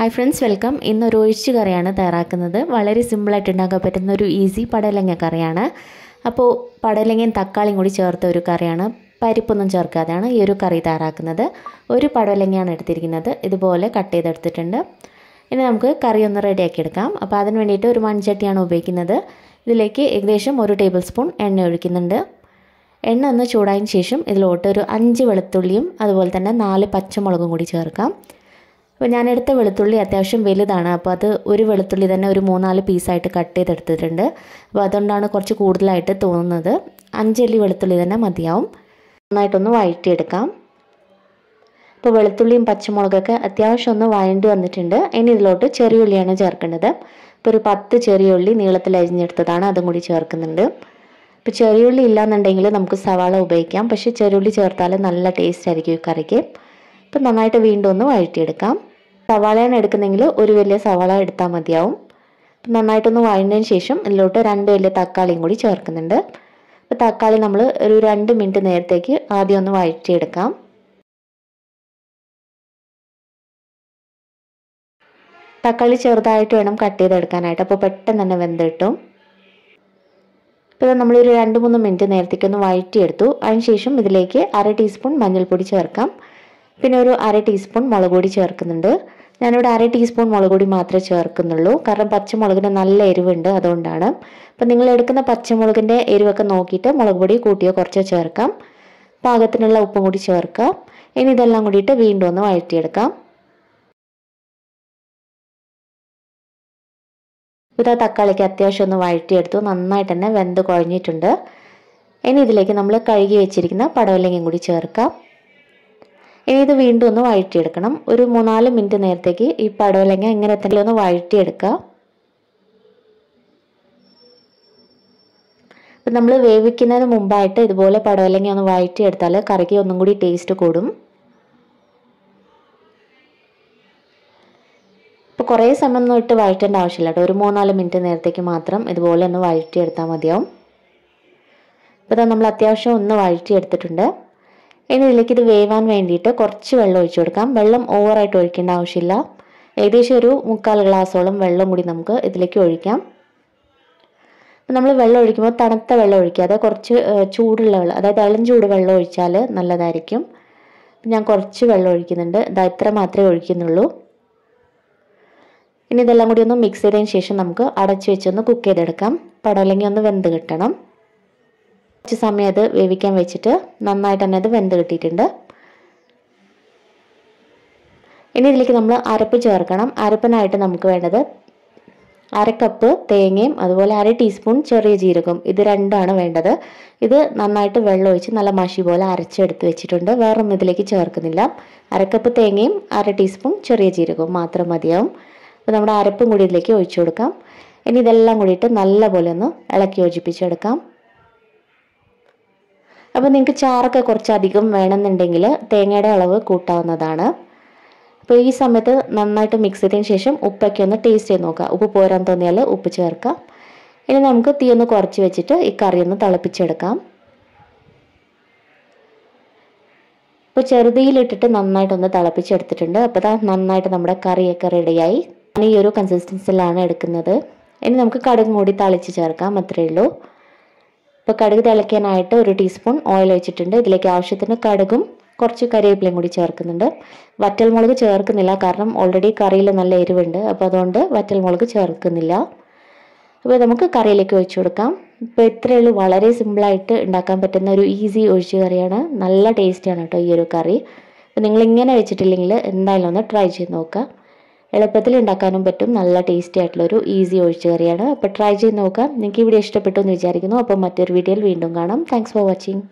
hi friends welcome ഇന്നൊരു ഒഴിച്ചു കറിയാണ് തയ്യാറാക്കുന്നത് വളരെ സിമ്പിളായിട്ട് ഉണ്ടാക്കാൻ പറ്റുന്ന ഒരു ഈസി പടലങ്ങ കറിയാണ് അപ്പോൾ പടലങ്ങയും തക്കാളിയും കൂടി ചേർത്ത ഒരു കറിയാണ് പരിപ്പൊന്നും ചേർക്കാതെയാണ് ഈ ഒരു കറി തയ്യാറാക്കുന്നത് ഒരു പടലങ്ങയാണ് എടുത്തിരിക്കുന്നത് ഇതുപോലെ കട്ട് ചെയ്തെടുത്തിട്ടുണ്ട് ഇനി നമുക്ക് കറി ഒന്ന് റെഡിയാക്കി എടുക്കാം അപ്പോൾ അതിന് വേണ്ടിയിട്ട് ഒരു മൺചട്ടിയാണ് ഉപയോഗിക്കുന്നത് ഇതിലേക്ക് ഏകദേശം ഒരു ടേബിൾ സ്പൂൺ എണ്ണ ഒഴിക്കുന്നുണ്ട് എണ്ണ ഒന്ന് ചൂടായതിന് ശേഷം ഇതിലോട്ട് ഒരു അഞ്ച് വെളുത്തുള്ളിയും അതുപോലെ തന്നെ നാല് പച്ചമുളകും കൂടി ചേർക്കാം അപ്പോൾ ഞാൻ എടുത്ത വെളുത്തുള്ളി അത്യാവശ്യം വലുതാണ് അപ്പോൾ അത് ഒരു വെളുത്തുള്ളി തന്നെ ഒരു മൂന്നാല് പീസായിട്ട് കട്ട് ചെയ്തെടുത്തിട്ടുണ്ട് അപ്പോൾ അതുകൊണ്ടാണ് കുറച്ച് കൂടുതലായിട്ട് തോന്നുന്നത് അഞ്ചല്ലി വെളുത്തുള്ളി തന്നെ മതിയാവും നന്നായിട്ടൊന്ന് വഴറ്റിയെടുക്കാം ഇപ്പോൾ വെളുത്തുള്ളിയും പച്ചമുളകൊക്കെ അത്യാവശ്യം ഒന്ന് വഴണ്ട് വന്നിട്ടുണ്ട് ഇനി ഇതിലോട്ട് ചെറിയ ഉള്ളിയാണ് ചേർക്കേണ്ടത് ഇപ്പോൾ ഒരു പത്ത് ചെറിയ ഉള്ളി നീളത്തിൽ അരിഞ്ഞെടുത്തതാണ് അതും കൂടി ചേർക്കുന്നുണ്ട് ഇപ്പോൾ ചെറിയ ഉള്ളി ഇല്ലാന്നുണ്ടെങ്കിൽ നമുക്ക് സവാള ഉപയോഗിക്കാം പക്ഷേ ചെറിയ ഉള്ളി ചേർത്താൽ നല്ല ടേസ്റ്റ് ആയിരിക്കും ഈ കറിക്ക് ഇപ്പം നന്നായിട്ട് വീണ്ടും ഒന്ന് വഴറ്റിയെടുക്കാം സവാളയാണ് എടുക്കുന്നതെങ്കിൽ ഒരു വലിയ സവാള എടുത്താൽ മതിയാവും നന്നായിട്ടൊന്ന് വഴഞ്ഞതിന് ശേഷം ഇതിലോട്ട് രണ്ട് വലിയ തക്കാളിയും കൂടി ചേർക്കുന്നുണ്ട് അപ്പോൾ തക്കാളി നമ്മൾ ഒരു രണ്ട് മിനിറ്റ് നേരത്തേക്ക് ആദ്യം ഒന്ന് വഴറ്റിയെടുക്കാം തക്കാളി ചെറുതായിട്ട് വേണം കട്ട് ചെയ്തെടുക്കാനായിട്ട് അപ്പോൾ പെട്ടെന്ന് തന്നെ വെന്ത് കിട്ടും ഇപ്പോൾ നമ്മളൊരു രണ്ട് മൂന്ന് മിനിറ്റ് നേരത്തേക്ക് ഒന്ന് വഴറ്റിയെടുത്തു അതിനുശേഷം ഇതിലേക്ക് അര ടീസ്പൂൺ മഞ്ഞൾപ്പൊടി ചേർക്കാം പിന്നെ ഒരു അര ടീസ്പൂൺ മുളക് പൊടി ചേർക്കുന്നുണ്ട് ഞാനിവിടെ അര ടീസ്പൂൺ മുളക് പൊടി മാത്രമേ ചേർക്കുന്നുള്ളൂ കാരണം പച്ചമുളകിന് നല്ല എരിവുണ്ട് അതുകൊണ്ടാണ് അപ്പം നിങ്ങൾ എടുക്കുന്ന പച്ചമുളകിൻ്റെ എരിവൊക്കെ നോക്കിയിട്ട് മുളക് പൊടി കൂട്ടിയോ കുറച്ചോ ചേർക്കാം പാകത്തിനുള്ള ഉപ്പും കൂടി ചേർക്കാം ഇനി ഇതെല്ലാം കൂടിയിട്ട് വീണ്ടും ഒന്ന് വഴറ്റിയെടുക്കാം ഇത് തക്കാളിക്ക് അത്യാവശ്യം ഒന്ന് വഴറ്റിയെടുത്തു നന്നായിട്ട് തന്നെ വെന്ത് കുഴഞ്ഞിട്ടുണ്ട് ഇനി ഇതിലേക്ക് നമ്മൾ കഴുകി വെച്ചിരിക്കുന്ന പടവലങ്ങയും കൂടി ചേർക്കാം ഇത് വീണ്ടും ഒന്ന് വഴറ്റിയെടുക്കണം ഒരു മൂന്നാല് മിനിറ്റ് നേരത്തേക്ക് ഈ പടവലങ്ങ ഇങ്ങനെ തന്നെ ഒന്ന് വഴറ്റിയെടുക്കുക അപ്പം നമ്മൾ വേവിക്കുന്നതിന് മുമ്പായിട്ട് ഇതുപോലെ പടവലങ്ങ ഒന്ന് വഴറ്റിയെടുത്താൽ കറിക്ക് ഒന്നും കൂടി ടേസ്റ്റ് കൂടും ഇപ്പോൾ കുറേ സമയം ഒന്നും ഇട്ട് വഴറ്റേണ്ട ആവശ്യമില്ല കേട്ടോ ഒരു മൂന്നാല് മിനിറ്റ് നേരത്തേക്ക് മാത്രം ഇതുപോലെ ഒന്ന് വഴറ്റിയെടുത്താൽ മതിയാവും ഇപ്പം നമ്മൾ അത്യാവശ്യം ഒന്ന് വഴറ്റിയെടുത്തിട്ടുണ്ട് ഇനി ഇതിലേക്ക് ഇത് വേവാൻ വേണ്ടിയിട്ട് കുറച്ച് വെള്ളം ഒഴിച്ചു കൊടുക്കാം വെള്ളം ഓവറായിട്ട് ഒഴിക്കേണ്ട ആവശ്യമില്ല ഏകദേശം ഒരു മുക്കാൽ ഗ്ലാസോളം വെള്ളം കൂടി നമുക്ക് ഇതിലേക്ക് ഒഴിക്കാം നമ്മൾ വെള്ളം ഒഴിക്കുമ്പോൾ തണുത്ത വെള്ളം ഒഴിക്കാതെ കുറച്ച് ചൂടുള്ള വെള്ളം അതായത് ഇളം ചൂട് വെള്ളം ഒഴിച്ചാൽ നല്ലതായിരിക്കും ഞാൻ കുറച്ച് വെള്ളം ഒഴിക്കുന്നുണ്ട് ഇതാ ഇത്ര മാത്രമേ ഒഴിക്കുന്നുള്ളൂ ഇനി ഇതെല്ലാം കൂടി ഒന്ന് മിക്സ് ചെയ്തതിന് ശേഷം നമുക്ക് അടച്ചു വെച്ചൊന്ന് കുക്ക് ചെയ്തെടുക്കാം പടവലങ്ങി ഒന്ന് വെന്ത് കിട്ടണം കുറച്ച് സമയം അത് വേവിക്കാൻ വെച്ചിട്ട് നന്നായിട്ട് തന്നെ അത് വെന്ത് കിട്ടിയിട്ടുണ്ട് ഇനി ഇതിലേക്ക് നമ്മൾ അരപ്പ് ചേർക്കണം അരപ്പിനായിട്ട് നമുക്ക് വേണ്ടത് അര കപ്പ് തേങ്ങയും അതുപോലെ അര ടീസ്പൂൺ ചെറിയ ജീരകം ഇത് രണ്ടാണ് വേണ്ടത് ഇത് നന്നായിട്ട് വെള്ളമൊഴിച്ച് നല്ല മഷി പോലെ അരച്ചെടുത്ത് വെച്ചിട്ടുണ്ട് വേറൊന്നും ഇതിലേക്ക് ചേർക്കുന്നില്ല അരക്കപ്പ് തേങ്ങയും അര ടീസ്പൂൺ ചെറിയ ജീരകവും മാത്രം മതിയാവും അപ്പോൾ നമ്മുടെ അരപ്പും കൂടി ഇതിലേക്ക് ഒഴിച്ചു കൊടുക്കാം ഇനി ഇതെല്ലാം കൂടിയിട്ട് നല്ല പോലെ ഒന്ന് ഇളക്കി യോജിപ്പിച്ചെടുക്കാം അപ്പോൾ നിങ്ങൾക്ക് ചാറൊക്കെ കുറച്ചധികം വേണമെന്നുണ്ടെങ്കിൽ തേങ്ങയുടെ അളവ് കൂട്ടാവുന്നതാണ് അപ്പോൾ ഈ സമയത്ത് നന്നായിട്ട് മിക്സ് ചെയ്തതിന് ശേഷം ഉപ്പൊക്കെ ഒന്ന് ടേസ്റ്റ് ചെയ്ത് നോക്കുക ഉപ്പ് പോരാൻ തോന്നിയാൽ ഉപ്പ് ചേർക്കാം ഇനി നമുക്ക് തീ ഒന്ന് കുറച്ച് വെച്ചിട്ട് ഈ കറി ഒന്ന് തിളപ്പിച്ചെടുക്കാം അപ്പോൾ ചെറുതീലിട്ടിട്ട് നന്നായിട്ടൊന്ന് തിളപ്പിച്ചെടുത്തിട്ടുണ്ട് അപ്പോൾ ഇതാ നന്നായിട്ട് നമ്മുടെ കറിയൊക്കെ റെഡിയായി ഈ ഒരു കൺസിസ്റ്റൻസിലാണ് എടുക്കുന്നത് ഇനി നമുക്ക് കടുകും കൂടി തളിച്ച് ചേർക്കാം അത്രയേ ഉള്ളൂ ഇപ്പോൾ കടുക് തിളയ്ക്കാനായിട്ട് ഒരു ടീസ്പൂൺ ഓയിൽ ഒഴിച്ചിട്ടുണ്ട് ഇതിലേക്ക് ആവശ്യത്തിന് കടുകും കുറച്ച് കറിവേപ്പിലയും കൂടി ചേർക്കുന്നുണ്ട് വറ്റൽമുളക് ചേർക്കുന്നില്ല കാരണം ഓൾറെഡി കറിയിൽ നല്ല എരിവുണ്ട് അപ്പോൾ അതുകൊണ്ട് വറ്റൽമുളക് ചേർക്കുന്നില്ല അപ്പോൾ നമുക്ക് കറിയിലേക്ക് ഒഴിച്ചു കൊടുക്കാം ഇപ്പോൾ ഇത്രയേ ഉള്ളൂ വളരെ സിമ്പിളായിട്ട് ഉണ്ടാക്കാൻ പറ്റുന്ന ഒരു ഈസി ഒഴിച്ചു കറിയാണ് നല്ല ടേസ്റ്റിയാണ് കേട്ടോ ഈ ഒരു കറി അപ്പോൾ നിങ്ങളിങ്ങനെ വെച്ചിട്ടില്ലെങ്കിൽ എന്തായാലും ഒന്ന് ട്രൈ ചെയ്ത് നോക്കുക എളുപ്പത്തിൽ ഉണ്ടാക്കാനും പറ്റും നല്ല ടേസ്റ്റി ആയിട്ടുള്ളൊരു ഈസി ഒഴിച്ചുകറിയാണ് അപ്പോൾ ട്രൈ ചെയ്ത് നോക്കാം നിങ്ങൾക്ക് ഇവിടെ ഇഷ്ടപ്പെട്ടു എന്ന് വിചാരിക്കുന്നു അപ്പോൾ മറ്റൊരു വീഡിയോയിൽ വീണ്ടും കാണാം താങ്ക്സ് ഫോർ വാച്ചിങ്